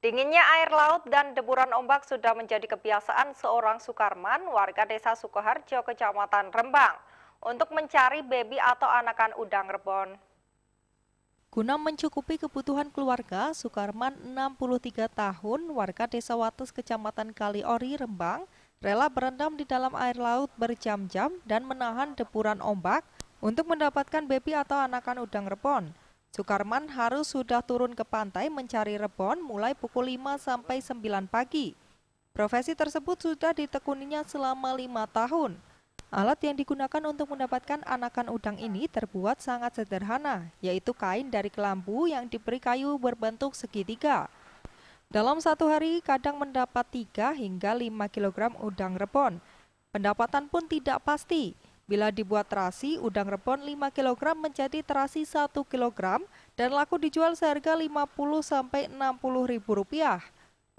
Dinginnya air laut dan deburan ombak sudah menjadi kebiasaan seorang Sukarman, warga desa Sukoharjo, kecamatan Rembang, untuk mencari baby atau anakan udang rebon. Guna mencukupi kebutuhan keluarga, Sukarman 63 tahun, warga desa Wates, kecamatan Kaliori, Rembang, rela berendam di dalam air laut berjam-jam dan menahan deburan ombak untuk mendapatkan baby atau anakan udang rebon. Sukarman harus sudah turun ke pantai mencari rebon mulai pukul 5 sampai 9 pagi. Profesi tersebut sudah ditekuninya selama lima tahun. Alat yang digunakan untuk mendapatkan anakan udang ini terbuat sangat sederhana, yaitu kain dari kelambu yang diberi kayu berbentuk segitiga. Dalam satu hari kadang mendapat 3 hingga 5 kg udang rebon. Pendapatan pun tidak pasti, Bila dibuat terasi, udang rebon 5 kg menjadi terasi 1 kg dan laku dijual seharga Rp50-60.000.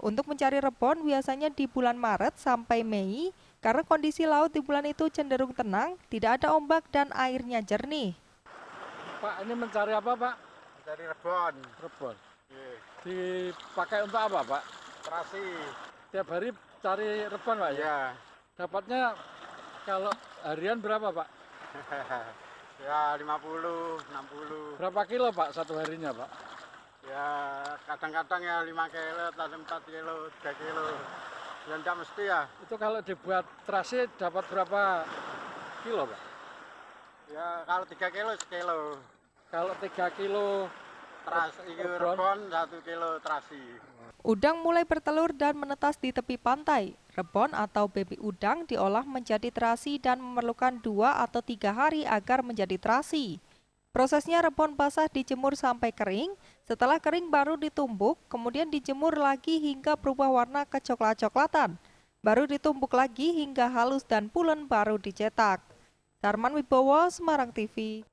Untuk mencari rebon biasanya di bulan Maret sampai Mei, karena kondisi laut di bulan itu cenderung tenang, tidak ada ombak dan airnya jernih. Pak, ini mencari apa Pak? Mencari rebon. Rebon. Yeah. Dipakai untuk apa Pak? Terasi. Tiap hari cari rebon Pak ya? Yeah. Dapatnya kalau harian berapa, Pak? ya 50, 60. Berapa kilo, Pak, satu harinya, Pak? Ya, kadang-kadang ya 5 kilo, 4 kilo, 3 kilo. Ya enggak mesti ya. Itu kalau dibuat terasi dapat berapa kilo, Pak? Ya, kalau 3 kilo sekilo. Kalau 3 kilo terasi rebon 1 kilo terasi. Udang mulai bertelur dan menetas di tepi pantai. Rebon atau bebek udang diolah menjadi terasi dan memerlukan dua atau tiga hari agar menjadi terasi. Prosesnya rebon basah dijemur sampai kering, setelah kering baru ditumbuk, kemudian dijemur lagi hingga berubah warna kecoklat-coklatan. Baru ditumbuk lagi hingga halus dan pulen baru dicetak. Darman Wibowo, Semarang TV.